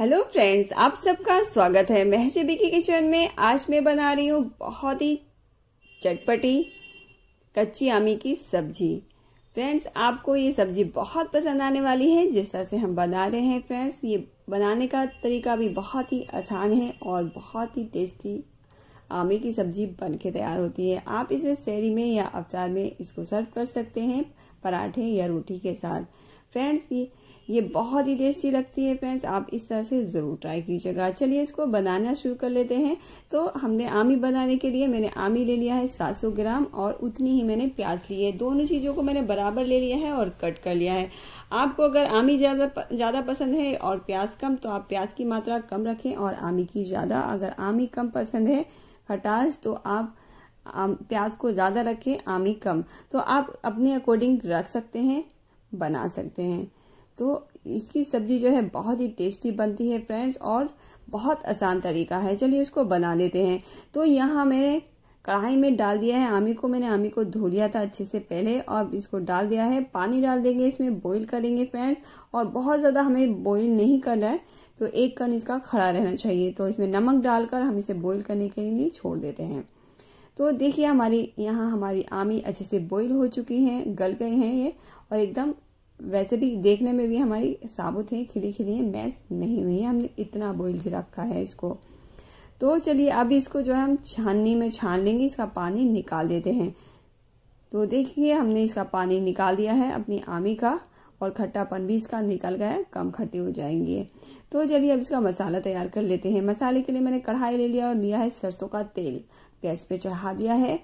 hello friends आप सबका स्वागत है महजबी की किचन में आज मैं बना रही हूँ बहुत ही चटपटी कच्ची आमी की सब्जी फ्रेंड्स आपको ये सब्जी बहुत पसंद आने वाली है जिस तरह से हम बना रहे हैं फ्रेंड्स ये बनाने का तरीका भी बहुत ही आसान है और बहुत ही टेस्टी आमे की सब्जी बन के तैयार होती है आप इसे शहरी में या अवचार में इसको सर्व कर सकते हैं पराठे या रोटी के साथ फ्रेंड्स ये ये बहुत ही टेस्टी लगती है फ्रेंड्स आप इस तरह से ज़रूर ट्राई कीजिएगा चलिए इसको बनाना शुरू कर लेते हैं तो हमने आमी बनाने के लिए मैंने आमी ले लिया है 700 ग्राम और उतनी ही मैंने प्याज ली है दोनों चीज़ों को मैंने बराबर ले लिया है और कट कर लिया है आपको अगर आमी ज़्यादा ज़्यादा पसंद है और प्याज कम तो आप प्याज की मात्रा कम रखें और आमी की ज़्यादा अगर आमी कम पसंद है खटास तो आप प्याज को ज़्यादा रखें आमी कम तो आप अपने अकॉर्डिंग रख सकते हैं बना सकते हैं तो इसकी सब्ज़ी जो है बहुत ही टेस्टी बनती है फ्रेंड्स और बहुत आसान तरीका है चलिए इसको बना लेते हैं तो यहाँ मैंने कढ़ाई में डाल दिया है आमी को मैंने आमी को धो लिया था अच्छे से पहले और इसको डाल दिया है पानी डाल देंगे इसमें बॉईल करेंगे फ्रेंड्स और बहुत ज़्यादा हमें बॉईल नहीं करना है तो एक कन इसका खड़ा रहना चाहिए तो इसमें नमक डालकर हम इसे बॉईल करने के लिए छोड़ देते हैं तो देखिए हमारी यहाँ हमारी आमी अच्छे से बॉईल हो चुकी हैं गल गए हैं ये और एकदम वैसे भी देखने में भी हमारी साबुत है खिली खिली है मैस नहीं हुई है हमने इतना बॉईल रखा है इसको तो चलिए अब इसको जो है हम छाननी में छान लेंगे इसका पानी निकाल देते हैं तो देखिए हमने इसका पानी निकाल दिया है अपनी आमी का और खट्टापन भी इसका निकल गया कम खट्टे हो जाएंगे तो चलिए अब इसका मसाला तैयार कर लेते हैं मसाले के लिए मैंने कढ़ाई ले लिया और लिया है सरसों का तेल गैस पे चढ़ा दिया है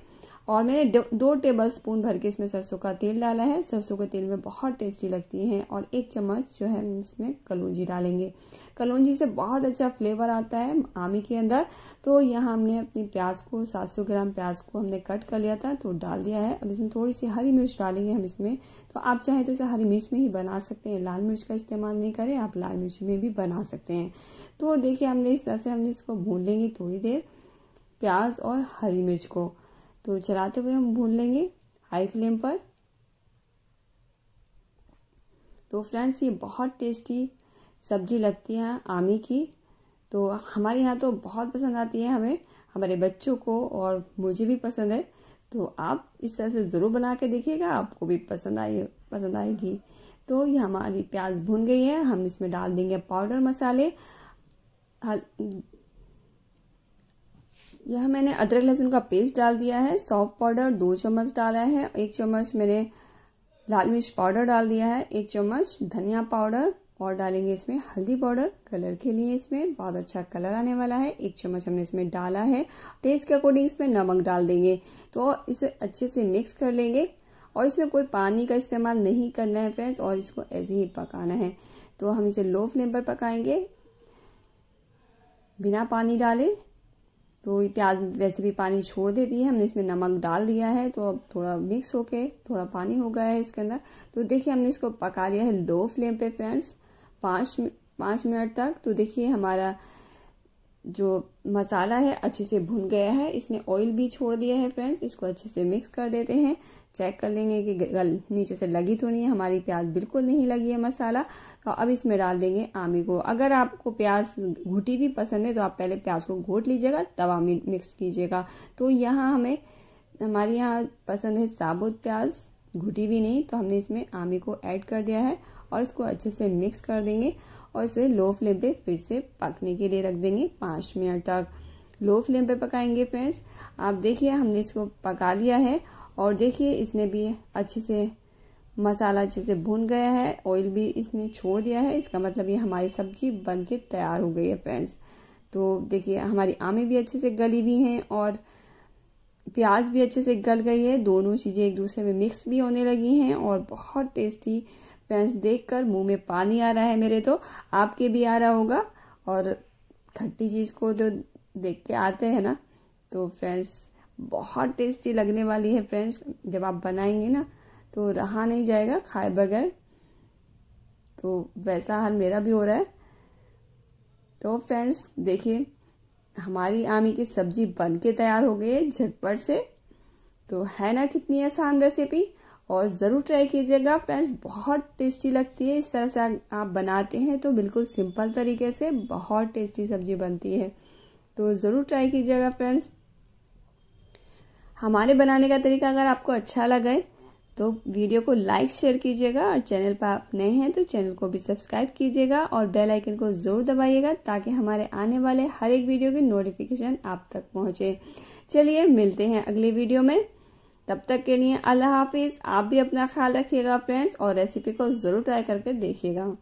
और मैंने दो टेबल स्पून भर के इसमें सरसों का तेल डाला है सरसों के तेल में बहुत टेस्टी लगती है और एक चम्मच जो है इसमें कलौजी डालेंगे कलौजी से बहुत अच्छा फ्लेवर आता है आमी के अंदर तो यहाँ हमने अपनी प्याज को 700 ग्राम प्याज को हमने कट कर लिया था तो डाल दिया है अब इसमें थोड़ी सी हरी मिर्च डालेंगे हम इसमें तो आप चाहे तो इसे हरी मिर्च में ही बना सकते हैं लाल मिर्च का इस्तेमाल नहीं करें आप लाल मिर्च में भी बना सकते हैं तो देखिए हमने इस तरह से हमने इसको भून लेंगे थोड़ी देर प्याज और हरी मिर्च को तो चलाते हुए हम भून लेंगे हाई फ्लेम पर तो फ्रेंड्स ये बहुत टेस्टी सब्जी लगती है आमी की तो हमारे यहाँ तो बहुत पसंद आती है हमें हमारे बच्चों को और मुझे भी पसंद है तो आप इस तरह से ज़रूर बना के देखिएगा आपको भी पसंद आए पसंद आएगी तो ये हमारी प्याज भुन गई है हम इसमें डाल देंगे पाउडर मसाले यह मैंने अदरक लहसुन का पेस्ट डाल दिया है सॉफ्ट पाउडर दो चम्मच डाला है एक चम्मच मैंने लाल मिर्च पाउडर डाल दिया है एक चम्मच धनिया पाउडर और डालेंगे इसमें हल्दी पाउडर कलर के लिए इसमें बहुत अच्छा कलर आने वाला है एक चम्मच हमने इसमें डाला है टेस्ट के अकॉर्डिंग इसमें नमक डाल देंगे तो इसे अच्छे से मिक्स कर लेंगे और इसमें कोई पानी का इस्तेमाल नहीं करना है फ्रेंड्स और इसको ऐसे ही पकाना है तो हम इसे लो फ्लेम पर पकाएंगे बिना पानी डाले तो ये प्याज वैसे भी पानी छोड़ देती है हमने इसमें नमक डाल दिया है तो अब थोड़ा मिक्स होके थोड़ा पानी हो गया है इसके अंदर तो देखिए हमने इसको पका लिया है लो फ्लेम पे फ्रेंड्स पाँच पाँच मिनट तक तो देखिए हमारा जो मसाला है अच्छे से भुन गया है इसने ऑयल भी छोड़ दिया है फ्रेंड्स इसको अच्छे से मिक्स कर देते हैं चेक कर लेंगे कि गल नीचे से लगी तो नहीं है हमारी प्याज बिल्कुल नहीं लगी है मसाला तो अब इसमें डाल देंगे आमी को अगर आपको प्याज घुटी भी पसंद है तो आप पहले प्याज को घोट लीजिएगा तब आमी मिक्स कीजिएगा तो यहाँ हमें हमारे यहाँ पसंद है साबुत प्याज घुटी भी नहीं तो हमने इसमें आमी को ऐड कर दिया है और इसको अच्छे से मिक्स कर देंगे और इसे लो फ्लेम पे फिर से पकने के लिए रख देंगे पाँच मिनट तक लो फ्लेम पे पकाएंगे फ्रेंड्स आप देखिए हमने इसको पका लिया है और देखिए इसने भी अच्छे से मसाला अच्छे से भून गया है ऑयल भी इसने छोड़ दिया है इसका मतलब ये हमारी सब्जी बन के तैयार हो गई है फ्रेंड्स तो देखिए हमारी आमें भी अच्छे से गली हुई हैं और प्याज भी अच्छे से गल गई है दोनों चीज़ें एक दूसरे में मिक्स भी होने लगी हैं और बहुत टेस्टी फ्रेंड्स देखकर मुंह में पानी आ रहा है मेरे तो आपके भी आ रहा होगा और खट्टी चीज़ को तो देख के आते हैं ना तो फ्रेंड्स बहुत टेस्टी लगने वाली है फ्रेंड्स जब आप बनाएंगे ना तो रहा नहीं जाएगा खाए बगैर तो वैसा हाल मेरा भी हो रहा है तो फ्रेंड्स देखिए हमारी आमी की सब्जी बन के तैयार हो गई है झटपट से तो है ना कितनी आसान रेसिपी और ज़रूर ट्राई कीजिएगा फ्रेंड्स बहुत टेस्टी लगती है इस तरह से आप बनाते हैं तो बिल्कुल सिंपल तरीके से बहुत टेस्टी सब्जी बनती है तो ज़रूर ट्राई कीजिएगा फ्रेंड्स हमारे बनाने का तरीका अगर आपको अच्छा लगे तो वीडियो को लाइक शेयर कीजिएगा और चैनल पर आप नए हैं तो चैनल को भी सब्सक्राइब कीजिएगा और बेल आइकन को ज़रूर दबाइएगा ताकि हमारे आने वाले हर एक वीडियो की नोटिफिकेशन आप तक पहुंचे चलिए मिलते हैं अगले वीडियो में तब तक के लिए अल्लाह हाफिज़ आप भी अपना ख्याल रखिएगा फ्रेंड्स और रेसिपी को ज़रूर ट्राई करके देखिएगा